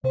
Halo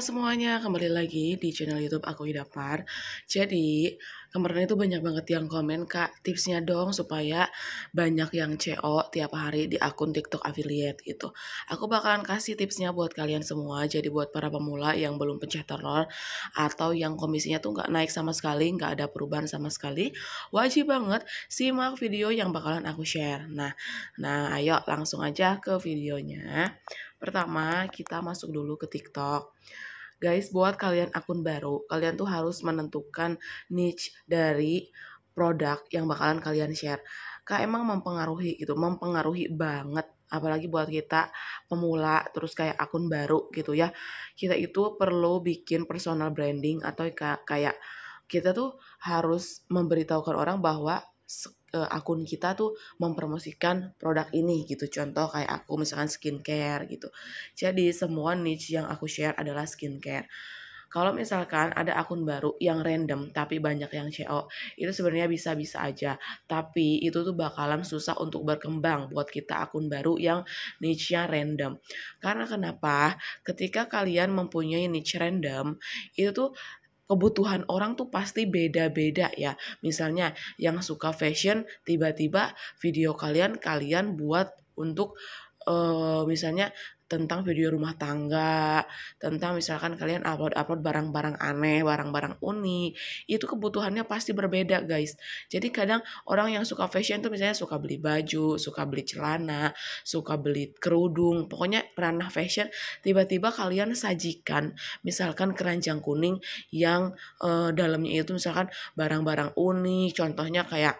semuanya, kembali lagi di channel YouTube aku Far. Jadi, kemarin itu banyak banget yang komen kak tipsnya dong supaya banyak yang CO tiap hari di akun TikTok affiliate gitu aku bakalan kasih tipsnya buat kalian semua jadi buat para pemula yang belum pecah telur atau yang komisinya tuh nggak naik sama sekali nggak ada perubahan sama sekali wajib banget simak video yang bakalan aku share nah nah ayo langsung aja ke videonya pertama kita masuk dulu ke TikTok Guys, buat kalian akun baru, kalian tuh harus menentukan niche dari produk yang bakalan kalian share. Kak emang mempengaruhi gitu, mempengaruhi banget apalagi buat kita pemula terus kayak akun baru gitu ya. Kita itu perlu bikin personal branding atau kayak kita tuh harus memberitahukan orang bahwa uh, akun kita tuh mempromosikan produk ini gitu. Contoh kayak aku misalkan skincare gitu. Jadi semua niche yang aku share adalah skincare. Kalau misalkan ada akun baru yang random tapi banyak yang CO, itu sebenarnya bisa-bisa aja. Tapi itu tuh bakalan susah untuk berkembang buat kita akun baru yang niche-nya random. Karena kenapa? Ketika kalian mempunyai niche random, itu tuh kebutuhan orang tuh pasti beda-beda ya. Misalnya yang suka fashion tiba-tiba video kalian kalian buat untuk uh, misalnya tentang video rumah tangga, tentang misalkan kalian upload-upload barang-barang aneh, barang-barang unik, itu kebutuhannya pasti berbeda guys. Jadi kadang orang yang suka fashion itu misalnya suka beli baju, suka beli celana, suka beli kerudung, pokoknya ranah fashion tiba-tiba kalian sajikan misalkan keranjang kuning yang eh, dalamnya itu misalkan barang-barang unik, contohnya kayak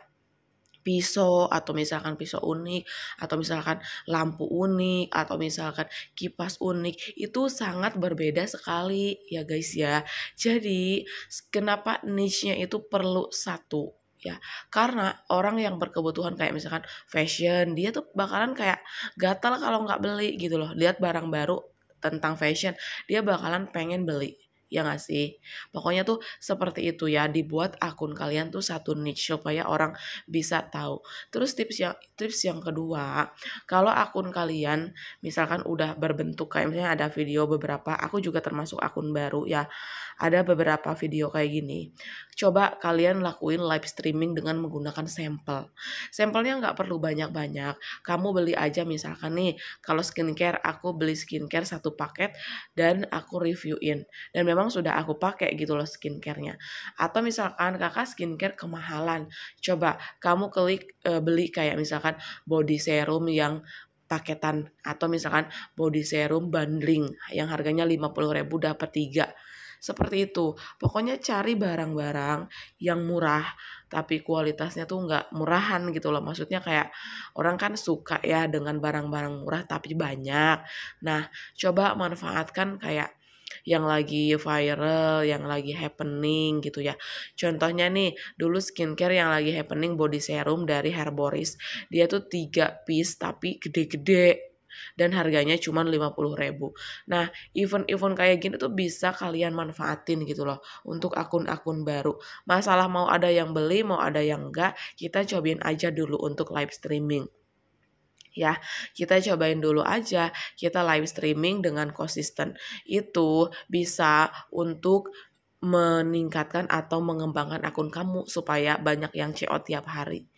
pisau atau misalkan pisau unik atau misalkan lampu unik atau misalkan kipas unik itu sangat berbeda sekali ya guys ya. Jadi kenapa niche-nya itu perlu satu ya karena orang yang berkebutuhan kayak misalkan fashion dia tuh bakalan kayak gatal kalau nggak beli gitu loh lihat barang baru tentang fashion dia bakalan pengen beli ya gak sih? Pokoknya tuh seperti itu ya, dibuat akun kalian tuh satu niche supaya orang bisa tahu. Terus tips yang tips yang kedua, kalau akun kalian misalkan udah berbentuk kayak misalnya ada video beberapa, aku juga termasuk akun baru ya. Ada beberapa video kayak gini. Coba kalian lakuin live streaming dengan menggunakan sampel. Sampelnya nggak perlu banyak-banyak. Kamu beli aja misalkan nih, kalau skincare aku beli skincare satu paket dan aku reviewin. Dan memang memang sudah aku pakai gitu loh skincarenya. Atau misalkan kakak skincare kemahalan, coba kamu klik e, beli kayak misalkan body serum yang paketan atau misalkan body serum bundling yang harganya 50.000 dapat tiga seperti itu. Pokoknya cari barang-barang yang murah tapi kualitasnya tuh nggak murahan gitu loh. Maksudnya kayak orang kan suka ya dengan barang-barang murah tapi banyak. Nah, coba manfaatkan kayak yang lagi viral, yang lagi happening gitu ya. Contohnya nih, dulu skincare yang lagi happening body serum dari Herboris. Dia tuh 3 piece tapi gede-gede dan harganya cuma 50 ribu. Nah, event-event kayak gini tuh bisa kalian manfaatin gitu loh untuk akun-akun baru. Masalah mau ada yang beli, mau ada yang enggak, kita cobain aja dulu untuk live streaming ya kita cobain dulu aja kita live streaming dengan konsisten itu bisa untuk meningkatkan atau mengembangkan akun kamu supaya banyak yang CO tiap hari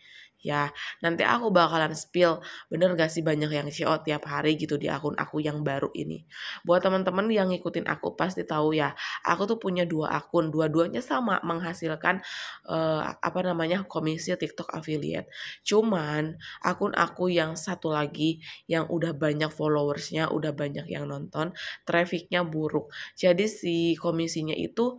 ya nanti aku bakalan spill bener gak sih banyak yang CEO tiap hari gitu di akun aku yang baru ini buat teman-teman yang ngikutin aku pasti tahu ya aku tuh punya dua akun dua-duanya sama menghasilkan uh, apa namanya komisi TikTok affiliate cuman akun aku yang satu lagi yang udah banyak followersnya udah banyak yang nonton trafficnya buruk jadi si komisinya itu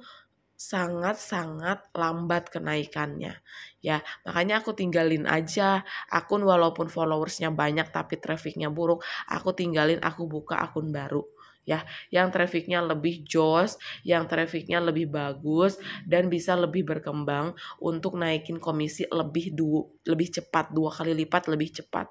sangat-sangat lambat kenaikannya ya makanya aku tinggalin aja akun walaupun followersnya banyak tapi trafficnya buruk aku tinggalin aku buka akun baru ya yang trafficnya lebih joss yang trafficnya lebih bagus dan bisa lebih berkembang untuk naikin komisi lebih du lebih cepat dua kali lipat lebih cepat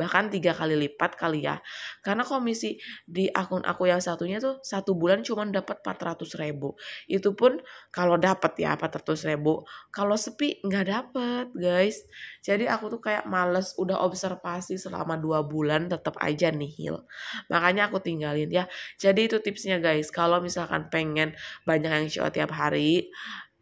bahkan tiga kali lipat kali ya karena komisi di akun aku yang satunya tuh satu bulan cuma dapat 400 ribu itu pun kalau dapat ya 400 ribu kalau sepi nggak dapat guys jadi aku tuh kayak males udah observasi selama dua bulan tetap aja nihil makanya aku tinggalin ya jadi itu tipsnya guys kalau misalkan pengen banyak yang show tiap hari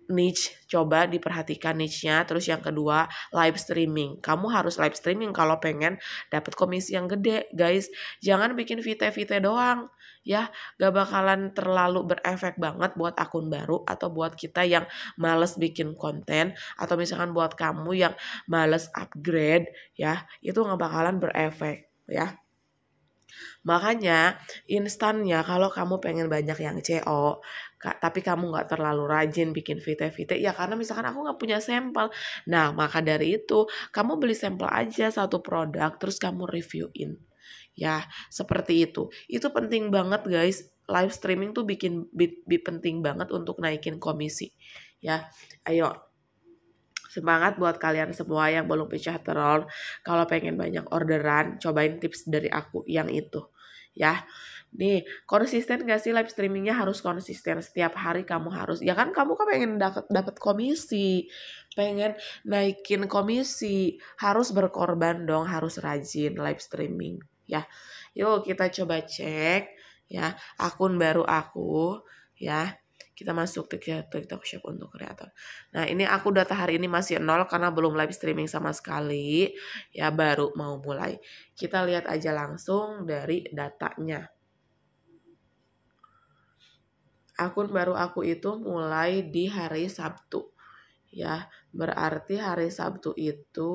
niche coba diperhatikan niche-nya terus yang kedua live streaming kamu harus live streaming kalau pengen dapat komisi yang gede guys jangan bikin vite-vite doang ya gak bakalan terlalu berefek banget buat akun baru atau buat kita yang males bikin konten atau misalkan buat kamu yang males upgrade ya itu gak bakalan berefek ya Makanya instannya kalau kamu pengen banyak yang CO, tapi kamu nggak terlalu rajin bikin vite-vite, ya karena misalkan aku nggak punya sampel. Nah, maka dari itu kamu beli sampel aja satu produk, terus kamu reviewin. Ya, seperti itu. Itu penting banget guys. Live streaming tuh bikin bi, bi penting banget untuk naikin komisi. Ya, ayo semangat buat kalian semua yang belum pecah telur. Kalau pengen banyak orderan, cobain tips dari aku yang itu. Ya, nih konsisten gak sih live streamingnya harus konsisten setiap hari kamu harus ya kan kamu kan pengen dapat dapat komisi pengen naikin komisi harus berkorban dong harus rajin live streaming ya yuk kita coba cek ya akun baru aku ya kita masuk tiket TikTok Shop untuk kreator. Nah ini aku data hari ini masih nol karena belum live streaming sama sekali, ya baru mau mulai. Kita lihat aja langsung dari datanya. Akun baru aku itu mulai di hari Sabtu. Ya, berarti hari Sabtu itu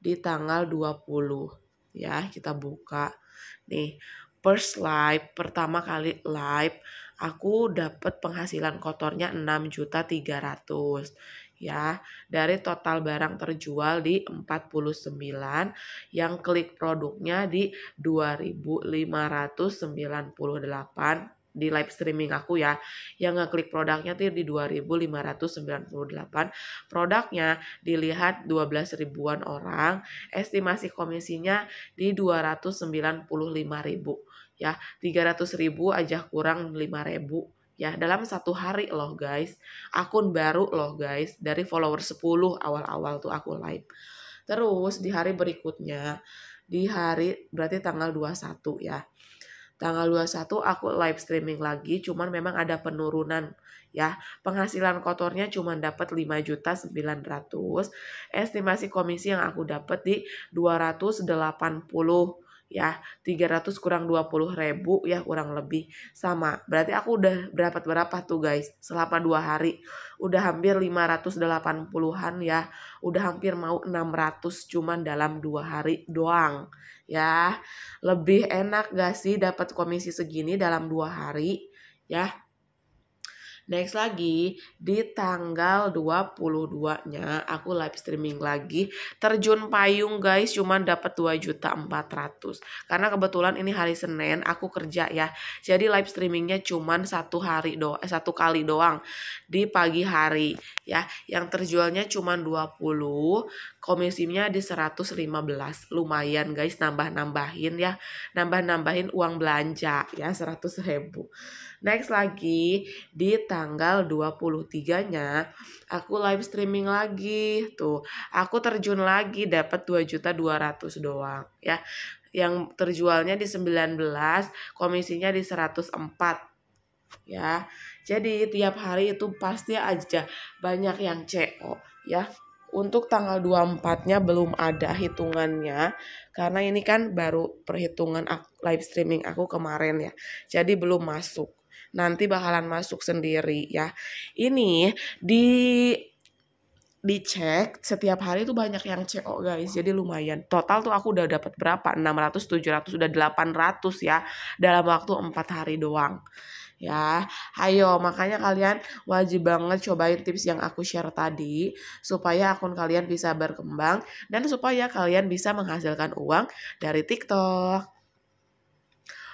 di tanggal 20. Ya, kita buka. Nih, first live, pertama kali live aku dapat penghasilan kotornya 6 juta 300 ya dari total barang terjual di 49 yang klik produknya di 2598 di live streaming aku ya yang ngeklik produknya tuh di 2598 produknya dilihat 12 ribuan orang estimasi komisinya di 295 ribu ya 300 ribu aja kurang 5 ribu ya dalam satu hari loh guys akun baru loh guys dari follower 10 awal-awal tuh aku live terus di hari berikutnya di hari berarti tanggal 21 ya tanggal 21 aku live streaming lagi cuman memang ada penurunan ya penghasilan kotornya cuma dapat 5 juta 900 estimasi komisi yang aku dapat di 280 ya 300 kurang 20 ribu ya kurang lebih sama berarti aku udah berapa berapa tuh guys selama dua hari udah hampir 580an ya udah hampir mau 600 cuman dalam dua hari doang ya lebih enak gak sih dapat komisi segini dalam dua hari ya Next lagi di tanggal 22-nya aku live streaming lagi terjun payung guys cuman dapat 2 juta 400. Karena kebetulan ini hari Senin aku kerja ya. Jadi live streamingnya cuman satu hari do eh, satu kali doang di pagi hari ya. Yang terjualnya cuman 20, komisinya di 115. Lumayan guys nambah-nambahin ya. Nambah-nambahin uang belanja ya 100 ribu. Next lagi di tanggal tanggal 23-nya aku live streaming lagi tuh. Aku terjun lagi dapat juta 2.200 doang ya. Yang terjualnya di 19, komisinya di 104 ya. Jadi tiap hari itu pasti aja banyak yang CO ya. Untuk tanggal 24-nya belum ada hitungannya karena ini kan baru perhitungan live streaming aku kemarin ya. Jadi belum masuk nanti bakalan masuk sendiri ya. Ini di dicek setiap hari tuh banyak yang CO guys jadi lumayan total tuh aku udah dapat berapa 600 700 udah 800 ya dalam waktu empat hari doang ya ayo makanya kalian wajib banget cobain tips yang aku share tadi supaya akun kalian bisa berkembang dan supaya kalian bisa menghasilkan uang dari TikTok